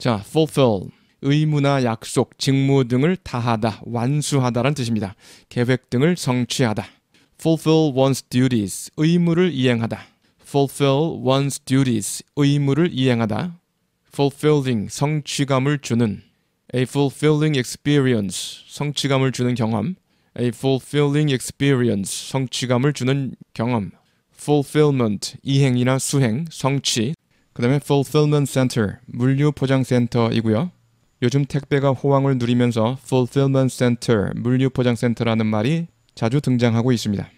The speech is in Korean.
자, fulfill 의무나 약속, 직무 등을 다하다, 완수하다란 뜻입니다. 계획 등을 성취하다. fulfill one's duties 의무를 이행하다. fulfill one's duties 의무를 이행하다. fulfilling 성취감을 주는 a fulfilling experience 성취감을 주는 경험 a fulfilling experience 성취감을 주는 경험 fulfillment 이행이나 수행 성취 그 다음에 fulfillment center, 물류 포장 센터이고요. 요즘 택배가 호황을 누리면서 fulfillment center, 물류 포장 센터라는 말이 자주 등장하고 있습니다.